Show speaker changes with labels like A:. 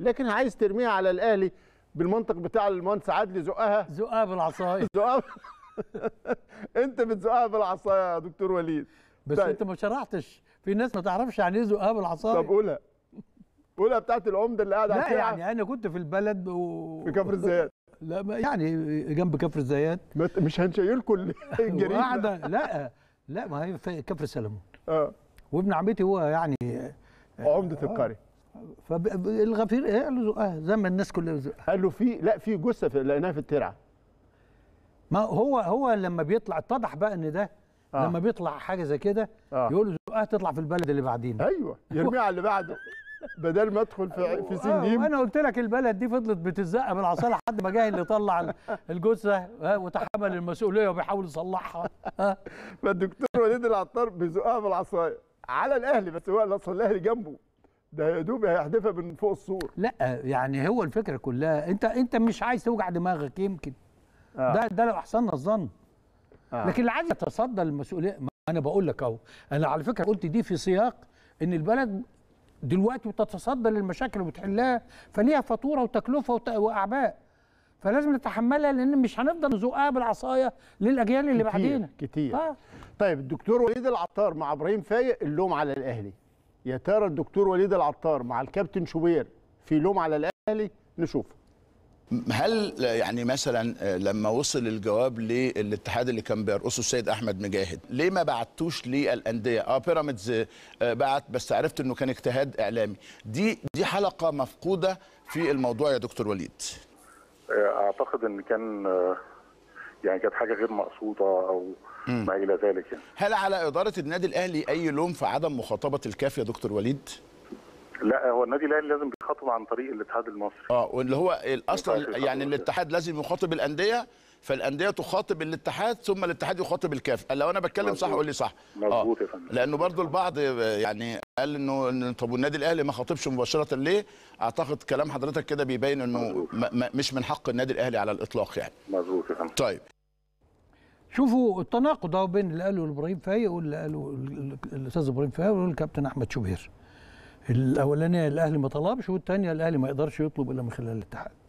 A: لكن عايز ترميها على الاهلي بالمنطق بتاع المهندس عدلي زقها زقها بالعصايه زقها انت بتزقها بالعصايه يا دكتور وليد بس طيب. انت
B: ما شرحتش في ناس ما تعرفش يعني ايه زقها بالعصايه طب
A: قولها قولها بتاعت العمده اللي قاعده لا يعني انا كنت في البلد و... في كفر الزيات لا يعني جنب
B: كفر الزيات مش هنشيلكم الجريمه قاعده لا لا ما هي في كفر السلمون اه وابن عمتي هو يعني عمده القريه فالغفير قال له آه، زقها زي ما الناس كلها بتزقها قال له في لا في جثه لقيناها في الترعه ما هو هو لما بيطلع اتضح بقى ان ده آه. لما بيطلع حاجه زي كده آه. يقول له آه، زقها تطلع في البلد اللي بعدين ايوه يرميها
A: على اللي بعده بدل ما ادخل في أيوة، في سين جيم آه،
B: انا قلت لك البلد دي فضلت بتزق بالعصا لحد ما جه اللي طلع الجثه وتحمل المسؤوليه وبيحاول يصلحها
A: فالدكتور وليد العطار بيزقها بالعصايه على الاهلي بس هو الاهلي جنبه ده يا دوب هيحدفها من فوق السور
B: لا يعني هو الفكره كلها انت انت مش عايز توجع دماغك يمكن آه. ده ده لو احسننا الظن آه. لكن اللي عايز يتصدى للمسؤوليه ما انا بقول لك اهو انا على فكره قلت دي في سياق ان البلد دلوقتي بتتصدى للمشاكل وبتحلها فليها فاتوره وتكلفه واعباء فلازم نتحملها لان مش هنفضل
A: نزقها بالعصايه للاجيال اللي كتير بعدينا كتير آه. طيب الدكتور وليد العطار مع ابراهيم فايق اللوم على الاهلي يا ترى الدكتور وليد العطار مع الكابتن شوبير في لوم على الاهلي نشوف هل يعني مثلا آه، لما وصل الجواب للاتحاد اللي كان بيرقصه السيد احمد مجاهد ليه ما بعتوش للانديه اه بيراميدز آه، بعت بس عرفت انه كان اجتهاد اعلامي دي دي حلقه مفقوده في الموضوع يا دكتور وليد
B: آه، اعتقد ان كان يعني كانت حاجه غير مقصوده او ما الى ذلك يعني.
A: هل على اداره النادي الاهلي اي لوم في عدم مخاطبه الكاف يا دكتور وليد؟
B: لا هو النادي الاهلي لازم بيتخاطب
A: عن طريق الاتحاد المصري اه واللي هو اصلا يعني الاتحاد لازم يخاطب الانديه فالانديه تخاطب الاتحاد ثم الاتحاد يخاطب الكاف لو انا بتكلم مزبوط. صح قول لي صح مظبوط آه. يا فندم لانه برضو البعض يعني قال انه طب والنادي الاهلي ما خاطبش مباشره ليه اعتقد كلام حضرتك كده بيبين انه مش من حق النادي الاهلي على الاطلاق يعني مظبوط يا فندم طيب
B: شوفوا التناقض اهو بين اللي قاله ابراهيم فايق واللي قاله الاستاذ ابراهيم فايق والكابتن احمد شوبير الاولانيه الاهلي ما طلبش والثانيه الاهلي ما يقدرش يطلب الا من خلال الاتحاد